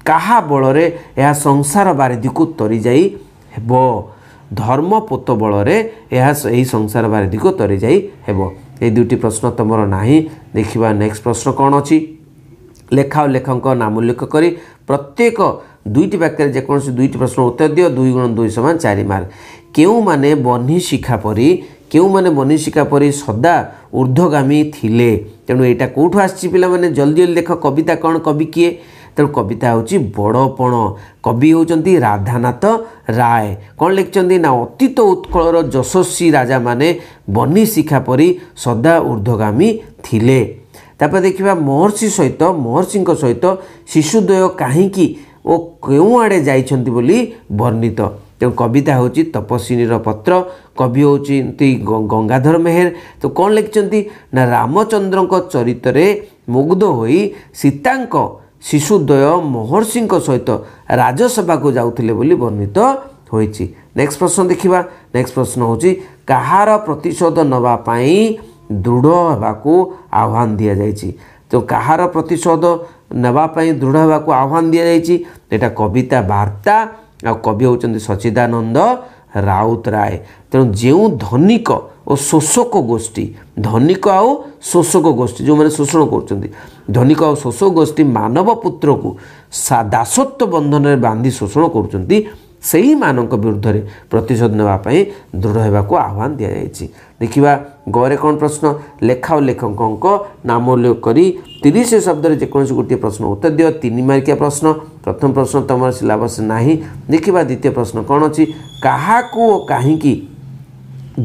କାହା ବଳରେ ଏହା ସଂସାର ବାରିଦିକୁ ତରିଯାଇ ହେବ ଧର୍ମପୋତ ବଳରେ ଏହା ଏହି ସଂସାର ବାରିଦିକୁ ତରିଯାଇ ହେବ ଏହି ଦୁଇଟି ପ୍ରଶ୍ନ ତୁମର ନାହିଁ ଦେଖିବା ନେକ୍ସଟ ପ୍ରଶ୍ନ କ'ଣ ଅଛି ଲେଖା ଓ ଲେଖକଙ୍କ ନାମ ଉଲ୍ଲେଖ କରି ପ୍ରତ୍ୟେକ ଦୁଇଟି ବାକ୍ୟରେ ଯେକୌଣସି ଦୁଇଟି ପ୍ରଶ୍ନ ଉତ୍ତର ଦିଅ ଦୁଇ ଗୁଣ ଦୁଇ ସମାନ ଚାରି ମାର୍କ କେଉଁମାନେ ବହ୍ନି ଶିକ୍ଷା ପରି କେଉଁମାନେ ବହ୍ନି ଶିକ୍ଷା ପରି ସଦା ଉର୍ଦ୍ଧ୍ୱଗାମୀ ଥିଲେ ତେଣୁ ଏଇଟା କେଉଁଠୁ ଆସିଛି ପିଲାମାନେ ଜଲ୍ଦି ଜଲ୍ଦି ଦେଖ କବିତା କ'ଣ କବି କିଏ ତେଣୁ କବିତା ହେଉଛି ବଡ଼ପଣ କବି ହେଉଛନ୍ତି ରାଧାନାଥ ରାୟ କ'ଣ ଲେଖିଛନ୍ତି ନା ଅତୀତ ଉତ୍କଳର ଯଶସ୍ୱୀ ରାଜାମାନେ ବନି ଶିଖା ପରି ସଦା ଉର୍ଦ୍ଧ୍ୱଗାମୀ ଥିଲେ ତାପରେ ଦେଖିବା ମହର୍ଷି ସହିତ ମହର୍ଷିଙ୍କ ସହିତ ଶିଶୁଦ୍ୱୟ କାହିଁକି ଓ କେଉଁ ଆଡ଼େ ଯାଇଛନ୍ତି ବୋଲି ବର୍ଣ୍ଣିତ ତେଣୁ କବିତା ହେଉଛି ତପସ୍ୱିନୀର ପତ୍ର କବି ହେଉଛନ୍ତି ଗଙ୍ଗାଧର ମେହେର ତ କ'ଣ ଲେଖିଛନ୍ତି ନା ରାମଚନ୍ଦ୍ରଙ୍କ ଚରିତ୍ରରେ ମୁଗ୍ଧ ହୋଇ ସୀତାଙ୍କ ଶିଶୁଦ୍ୱୟ ମହର୍ଷିଙ୍କ ସହିତ ରାଜସେବାକୁ ଯାଉଥିଲେ ବୋଲି ବର୍ଣ୍ଣିତ ହୋଇଛି ନେକ୍ସଟ ପ୍ରଶ୍ନ ଦେଖିବା ନେକ୍ସଟ ପ୍ରଶ୍ନ ହେଉଛି କାହାର ପ୍ରତିଶୋଧ ନେବା ପାଇଁ ଦୃଢ଼ ହେବାକୁ ଆହ୍ୱାନ ଦିଆଯାଇଛି ତ କାହାର ପ୍ରତିଶୋଧ ନେବା ପାଇଁ ଦୃଢ଼ ହେବାକୁ ଆହ୍ୱାନ ଦିଆଯାଇଛି ଏଇଟା କବିତା ବାର୍ତ୍ତା ଆଉ କବି ହେଉଛନ୍ତି ସଚିଦାନନ୍ଦ ରାଉତରାୟ ତେଣୁ ଯେଉଁ ଧନିକ ଓ ଶୋଷକ ଗୋଷ୍ଠୀ ଧନିକ ଆଉ ଶୋଷକ ଗୋଷ୍ଠୀ ଯେଉଁମାନେ ଶୋଷଣ କରୁଛନ୍ତି ଧନିକ ଆଉ ଶୋଷ ଗୋଷ୍ଠୀ ମାନବ ପୁତ୍ରକୁ ଦାସତ୍ୱ ବନ୍ଧନରେ ବାନ୍ଧି ଶୋଷଣ କରୁଛନ୍ତି ସେହିମାନଙ୍କ ବିରୁଦ୍ଧରେ ପ୍ରତିଶୋଧ ନେବା ପାଇଁ ଦୃଢ଼ ହେବାକୁ ଆହ୍ୱାନ ଦିଆଯାଇଛି ଦେଖିବା ଗରେ କ'ଣ ପ୍ରଶ୍ନ ଲେଖା ଓ ଲେଖକଙ୍କ ନାମ ଉଲ୍ଲେଖ କରି ତିରିଶ ଶବ୍ଦରେ ଯେକୌଣସି ଗୋଟିଏ ପ୍ରଶ୍ନ ଉତ୍ତର ଦିଅ ତିନି ମାର୍କିଆ ପ୍ରଶ୍ନ ପ୍ରଥମ ପ୍ରଶ୍ନ ତୁମର ସିଲାବସ୍ ନାହିଁ ଦେଖିବା ଦ୍ୱିତୀୟ ପ୍ରଶ୍ନ କ'ଣ ଅଛି କାହାକୁ ଓ କାହିଁକି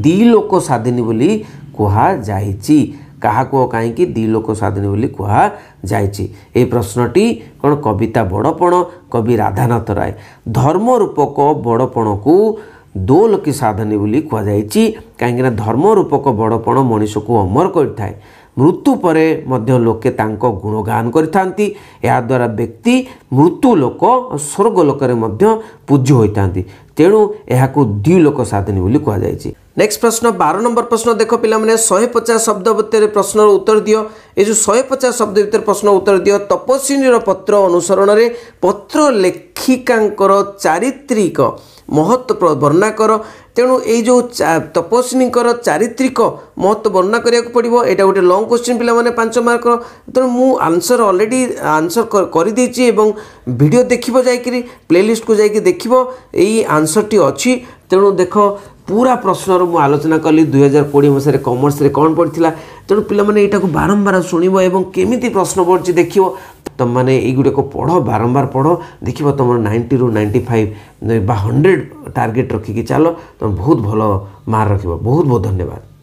ଦୁଇ ଲୋକ ସ୍ୱାଧୀନ ବୋଲି କୁହାଯାଇଛି କାହାକୁ କାହିଁକି ଦୁଇ ଲୋକ ସ୍ୱାଧୀନ ବୋଲି କୁହାଯାଇଛି ଏ ପ୍ରଶ୍ନଟି କ'ଣ କବିତା ବଡ଼ପଣ କବି ରାଧାନାଥ ରାୟ ଧର୍ମ ରୂପକ ବଡ଼ପଣକୁ ଦୋ ଲୋକେ ସାଧନୀ ବୋଲି କୁହାଯାଇଛି କାହିଁକିନା ଧର୍ମ ରୂପକ ବଡ଼ପଣ ମଣିଷକୁ ଅମର କରିଥାଏ ମୃତ୍ୟୁ ପରେ ମଧ୍ୟ ଲୋକେ ତାଙ୍କ ଗୁଣଗାନ କରିଥାନ୍ତି ଏହାଦ୍ୱାରା ବ୍ୟକ୍ତି ମୃତ୍ୟୁ ଲୋକ ସ୍ୱର୍ଗ ଲୋକରେ ମଧ୍ୟ ପୂଜ୍ୟ ହୋଇଥାନ୍ତି ତେଣୁ ଏହାକୁ ଦ୍ୱିଲୋକ ସାଧନୀ ବୋଲି କୁହାଯାଇଛି ନେକ୍ସଟ ପ୍ରଶ୍ନ ବାର ନମ୍ବର ପ୍ରଶ୍ନ ଦେଖ ପିଲାମାନେ ଶହେ ପଚାଶ ଶବ୍ଦ ଭିତରେ ପ୍ରଶ୍ନର ଉତ୍ତର ଦିଅ ଏ ଯେଉଁ ଶହେ ପଚାଶ ଶବ୍ଦ ଭିତରେ ପ୍ରଶ୍ନ ଉତ୍ତର ଦିଅ ତପସ୍ୱିନୀର ପତ୍ର ଅନୁସରଣରେ ପତ୍ର ଲେଖିକାଙ୍କର ଚାରିତ୍ରିକ ମହତ୍ଵ ବର୍ଣ୍ଣା କର ତେଣୁ ଏଇ ଯେଉଁ ତପସ୍ୱିନୀଙ୍କର ଚାରିତ୍ରିକ ମହତ୍ଵ ବର୍ଣ୍ଣନା କରିବାକୁ ପଡ଼ିବ ଏଇଟା ଗୋଟେ ଲଙ୍ଗ କ୍ୱେଶ୍ଚିନ୍ ପିଲାମାନେ ପାଞ୍ଚ ମାର୍କର ତେଣୁ ମୁଁ ଆନ୍ସର୍ ଅଲରେଡ଼ି ଆନ୍ସର୍ କରିଦେଇଛି ଏବଂ ଭିଡ଼ିଓ ଦେଖିବ ଯାଇକିରି ପ୍ଲେଲିଷ୍ଟକୁ ଯାଇକି ଦେଖିବ ଏଇ ଆନ୍ସର୍ଟି ଅଛି ତେଣୁ ଦେଖ ପୁରା ପ୍ରଶ୍ନର ମୁଁ ଆଲୋଚନା କଲି ଦୁଇହଜାର କୋଡ଼ିଏ ମସିହାରେ କମର୍ସରେ କ'ଣ ପଡ଼ିଥିଲା ତେଣୁ ପିଲାମାନେ ଏଇଟାକୁ ବାରମ୍ବାର ଶୁଣିବ ଏବଂ କେମିତି ପ୍ରଶ୍ନ ପଡ଼ୁଛି ଦେଖିବ ତୁମମାନେ ଏଇଗୁଡ଼ିକ ପଢ଼ ବାରମ୍ବାର ପଢ଼ ଦେଖିବ ତୁମର ନାଇଣ୍ଟିରୁ ନାଇଣ୍ଟି ଫାଇଭ୍ ବା ହଣ୍ଡ୍ରେଡ଼ ଟାର୍ଗେଟ୍ ରଖିକି ଚାଲ ତୁମେ ବହୁତ ଭଲ ମାର୍କ ରଖିବ ବହୁତ ବହୁତ ଧନ୍ୟବାଦ